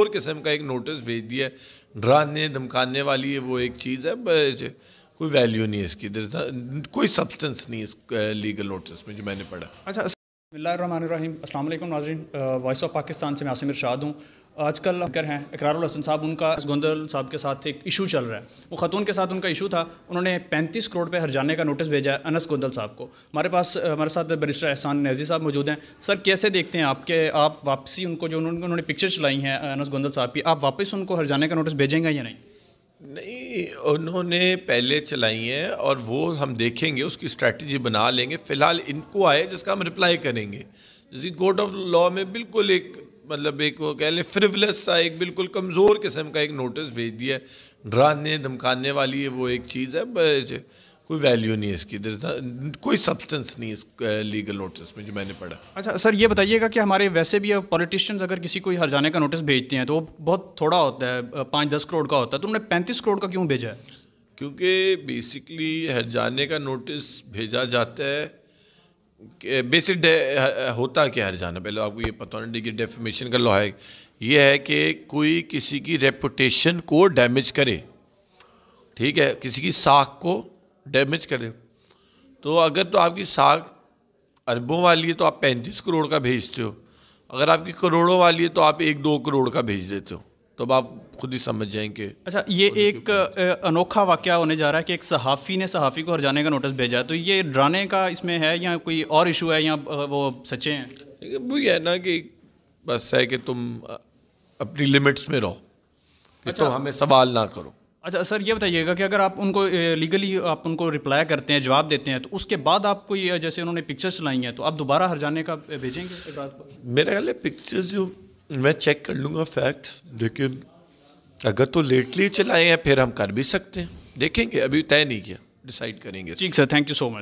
और किस्म का एक नोटिस भेज दिया डराने धमकाने वाली है वो एक चीज़ है कोई वैल्यू नहीं है इसकी कोई सब्सटेंस नहीं इस लीगल नोटिस में जो मैंने पढ़ा अच्छा अस्सलाम वालेकुम नाजरीन वॉइस ऑफ पाकिस्तान से मैं आसिम इरशाद हूँ आजकल कर हैं इकरार हसन साहब उनका गोंदल साहब के साथ एक इशू चल रहा है वो ख़तून के साथ उनका इशू था उन्होंने 35 करोड़ पे हर जाने का नोटिस भेजा है अनस गोंदल साहब को हमारे पास हमारे साथ बरिस्टर एहसान नेजी साहब मौजूद हैं सर कैसे देखते हैं आपके आप वापसी उनको जो उन्होंने उन्होंने पिक्चर चलाई हैं अनस गोंदल साहब की आप वापस उनको हर जाने का नोटिस भेजेंगे या नहीं नहीं उन्होंने पहले चलाई हैं और वो हम देखेंगे उसकी स्ट्रैटी बना लेंगे फ़िलहाल इनको आए जिसका हम रिप्लाई करेंगे जैसे कोर्ट ऑफ लॉ में बिल्कुल एक मतलब एक वो कह लें फ्रिवलेस सा एक बिल्कुल कमज़ोर किस्म का एक नोटिस भेज दिया है डराने धमकाने वाली है वो एक चीज़ है कोई वैल्यू नहीं है इसकी कोई सब्सटेंस नहीं इस लीगल नोटिस में जो मैंने पढ़ा अच्छा सर ये बताइएगा कि हमारे वैसे भी पॉलिटिशियंस अगर किसी को हर जाने का नोटिस भेजते हैं तो वो बहुत थोड़ा होता है पाँच दस करोड़ का होता है तो उन्होंने पैंतीस करोड़ का क्यों भेजा है क्योंकि बेसिकली हर जाने का नोटिस भेजा जाता है बेसिक होता क्या हर जाना पहले आपको ये पता होना डिग्री डेफिमेशन का लॉ है ये है कि कोई किसी की रेपुटेशन को डैमेज करे ठीक है किसी की साख को डैमेज करे तो अगर तो आपकी साख अरबों वाली है तो आप पैंतीस करोड़ का भेजते हो अगर आपकी करोड़ों वाली है तो आप एक दो करोड़ का भेज देते हो तो अब आप खुद ही समझ जाएंगे अच्छा ये एक अनोखा वाक्य होने जा रहा है कि एक सहाफ़ी ने सहाफ़ी को हर जाने का नोटिस भेजा है तो ये डराने का इसमें है या कोई और इशू है या वो सच्चे हैं वो ये है ना कि बस है कि तुम अपनी लिमिट्स में रहो कि अच्छा, तुम हमें सवाल ना करो अच्छा सर ये बताइएगा कि अगर आप उनको लीगली आप उनको रिप्लाई करते हैं जवाब देते हैं तो उसके बाद आपको ये जैसे उन्होंने पिक्चर्स चलाई हैं तो आप दोबारा हर जाने का भेजेंगे मेरे ख्याल पिक्चर्स जो मैं चेक कर लूँगा फैक्ट्स लेकिन अगर तो लेटली चलाए हैं फिर हम कर भी सकते हैं देखेंगे अभी तय नहीं किया डिसाइड करेंगे ठीक sir thank you so much